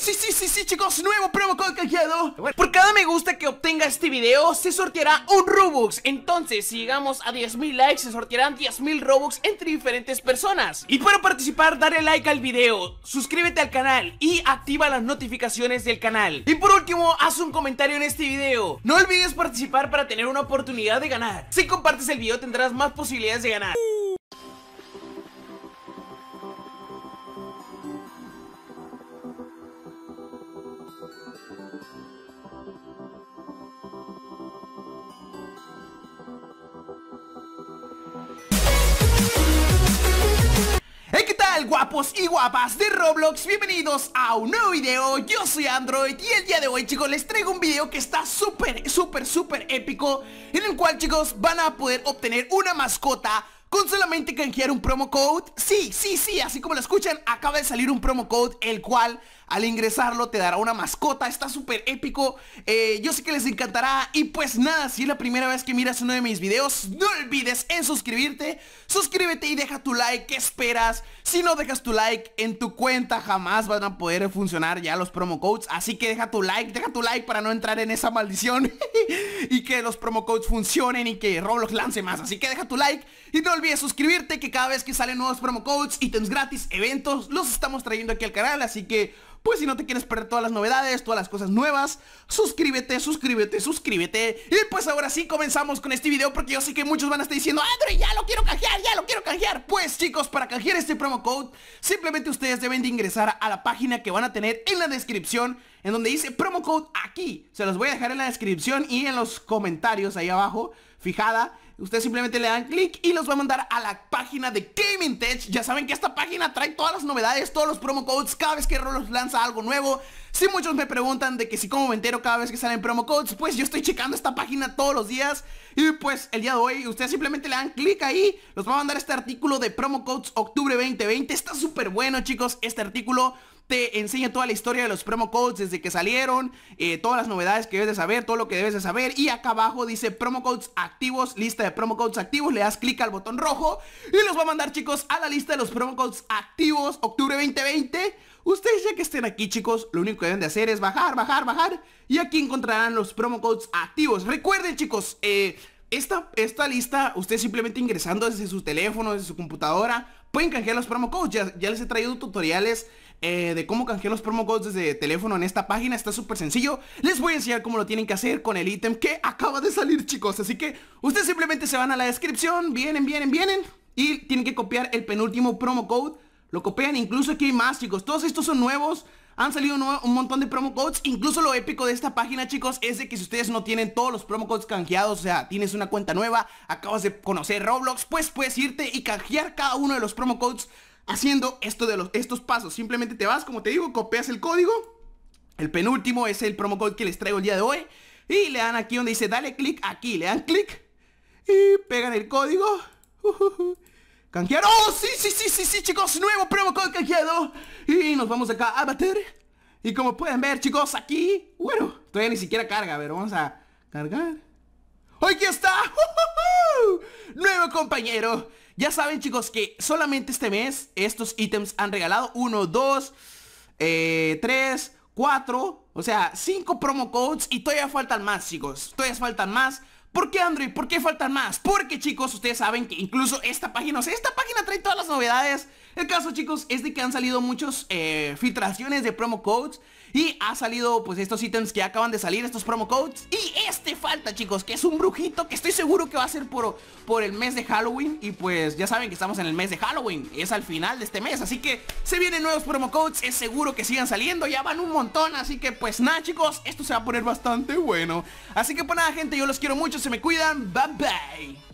sí, sí, sí, sí, chicos, nuevo promo con Por cada me gusta que obtenga este video se sorteará un Robux Entonces, si llegamos a 10.000 likes se sortearán 10.000 Robux entre diferentes personas Y para participar, dale like al video, suscríbete al canal y activa las notificaciones del canal Y por último, haz un comentario en este video No olvides participar para tener una oportunidad de ganar Si compartes el video tendrás más posibilidades de ganar guapos y guapas de Roblox Bienvenidos a un nuevo video, yo soy Android Y el día de hoy chicos les traigo un video que está súper, súper, súper épico En el cual chicos van a poder obtener una mascota con solamente canjear un promo code. Sí, sí, sí, así como lo escuchan, acaba de salir un promo code, el cual al ingresarlo te dará una mascota, está súper épico, eh, yo sé que les encantará y pues nada, si es la primera vez que miras uno de mis videos, no olvides en suscribirte, suscríbete y deja tu like, ¿qué esperas? Si no dejas tu like en tu cuenta jamás van a poder funcionar ya los promo codes, así que deja tu like, deja tu like para no entrar en esa maldición y que los promo codes funcionen y que Roblox lance más, así que deja tu like y no olvides suscribirte que cada vez que salen nuevos promo codes, ítems gratis, eventos, los estamos trayendo aquí al canal, así que pues si no te quieres perder todas las novedades, todas las cosas nuevas, suscríbete, suscríbete, suscríbete. Y pues ahora sí comenzamos con este video porque yo sé que muchos van a estar diciendo, ¡Andre, ya lo quiero canjear, ya lo quiero canjear. Pues chicos, para canjear este promo code, simplemente ustedes deben de ingresar a la página que van a tener en la descripción en donde dice promo code aquí. Se los voy a dejar en la descripción y en los comentarios ahí abajo, fijada. Ustedes simplemente le dan clic y los va a mandar a la página de Gaming Tech. Ya saben que esta página trae todas las novedades, todos los promo codes, cada vez que Rolos lanza algo nuevo. Si muchos me preguntan de que si como me entero cada vez que salen promo codes, pues yo estoy checando esta página todos los días. Y pues el día de hoy, ustedes simplemente le dan clic ahí, los va a mandar este artículo de promo codes octubre 2020. Está súper bueno, chicos, este artículo te enseña toda la historia de los promo codes desde que salieron, eh, todas las novedades que debes de saber, todo lo que debes de saber. Y acá abajo dice promo codes activos, lista de promo codes activos. Le das clic al botón rojo y los va a mandar, chicos, a la lista de los promo codes activos octubre 2020. Ustedes ya que estén aquí, chicos, lo único que deben de hacer es bajar, bajar, bajar. Y aquí encontrarán los promo codes activos. Recuerden, chicos, eh, Esta, esta, lista, usted simplemente ingresando desde su teléfono, desde su computadora, pueden canjear los promo codes. ya les he traído tutoriales eh, de cómo canjear los promo codes desde teléfono en esta página. Está súper sencillo. Les voy a enseñar cómo lo tienen que hacer con el ítem que acaba de salir, chicos. Así que ustedes simplemente se van a la descripción, vienen, vienen, vienen y tienen que copiar el penúltimo promo code. Lo copian, incluso aquí hay más, chicos. Todos estos son nuevos. Han salido un montón de promo codes. Incluso lo épico de esta página, chicos, es de que si ustedes no tienen todos los promo codes canjeados, o sea, tienes una cuenta nueva, acabas de conocer Roblox, pues puedes irte y canjear cada uno de los promo codes haciendo esto de los, estos pasos. Simplemente te vas, como te digo, copias el código. El penúltimo es el promo code que les traigo el día de hoy. Y le dan aquí donde dice dale clic aquí. Le dan clic y pegan el código. Uh, uh, uh. Canjear. ¡Oh, sí, sí, sí, sí, sí, chicos! Nuevo promo code canjeado. Y nos vamos acá a bater. Y como pueden ver, chicos, aquí... Bueno, todavía ni siquiera carga. A ver, vamos a cargar. ¡Aquí está! ¡Uh, nuevo compañero! Ya saben chicos que solamente este mes estos ítems han regalado 1, 2, 3, 4, o sea, cinco promo codes y todavía faltan más chicos, todavía faltan más ¿Por qué Android? ¿Por qué faltan más? Porque chicos, ustedes saben que incluso esta página, o sea, esta página trae todas las novedades El caso chicos es de que han salido muchos eh, filtraciones de promo codes Y ha salido pues estos ítems que acaban de salir, estos promo codes Y este falta chicos, que es un brujito que estoy seguro que va a ser por, por el mes de Halloween Y pues ya saben que estamos en el mes de Halloween, es al final de este mes Así que se vienen nuevos promo codes, es seguro que sigan saliendo, ya van un montón Así que pues nada chicos, esto se va a poner bastante bueno Así que pues nada gente, yo los quiero mucho se me cuidan. Bye bye.